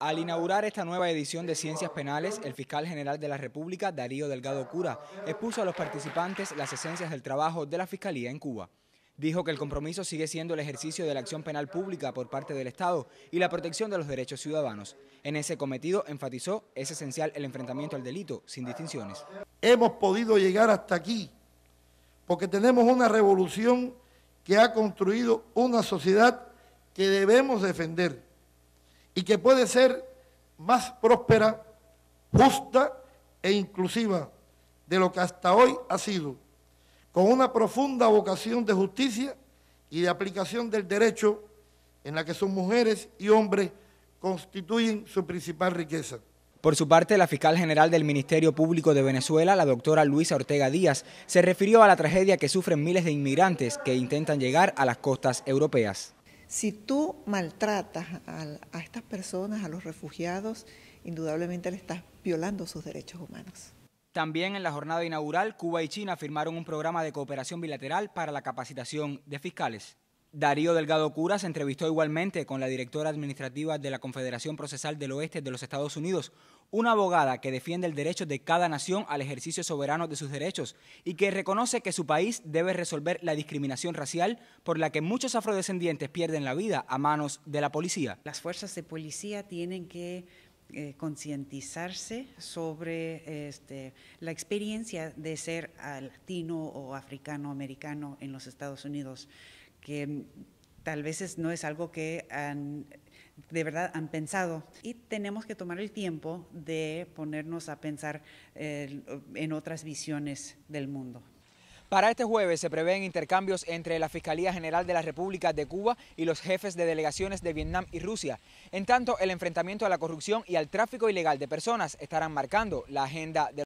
Al inaugurar esta nueva edición de Ciencias Penales, el fiscal general de la República, Darío Delgado Cura, expuso a los participantes las esencias del trabajo de la Fiscalía en Cuba. Dijo que el compromiso sigue siendo el ejercicio de la acción penal pública por parte del Estado y la protección de los derechos ciudadanos. En ese cometido enfatizó, es esencial el enfrentamiento al delito, sin distinciones. Hemos podido llegar hasta aquí porque tenemos una revolución que ha construido una sociedad que debemos defender y que puede ser más próspera, justa e inclusiva de lo que hasta hoy ha sido, con una profunda vocación de justicia y de aplicación del derecho en la que sus mujeres y hombres constituyen su principal riqueza. Por su parte, la fiscal general del Ministerio Público de Venezuela, la doctora Luisa Ortega Díaz, se refirió a la tragedia que sufren miles de inmigrantes que intentan llegar a las costas europeas. Si tú maltratas a, estas personas, a los refugiados, indudablemente le estás violando sus derechos humanos. También en la jornada inaugural, Cuba y China firmaron un programa de cooperación bilateral para la capacitación de fiscales. Darío Delgado Cura se entrevistó igualmente con la directora administrativa de la Confederación Procesal del Oeste de los Estados Unidos, una abogada que defiende el derecho de cada nación al ejercicio soberano de sus derechos y que reconoce que su país debe resolver la discriminación racial por la que muchos afrodescendientes pierden la vida a manos de la policía. Las fuerzas de policía tienen que eh, concientizarse sobre este, la experiencia de ser latino o africano-americano en los Estados Unidos que tal vez no es algo que de verdad han pensado. Y tenemos que tomar el tiempo de ponernos a pensar eh, en otras visiones del mundo. Para este jueves se prevén intercambios entre la Fiscalía General de la República de Cuba y los jefes de delegaciones de Vietnam y Rusia. En tanto, el enfrentamiento a la corrupción y al tráfico ilegal de personas estarán marcando la agenda de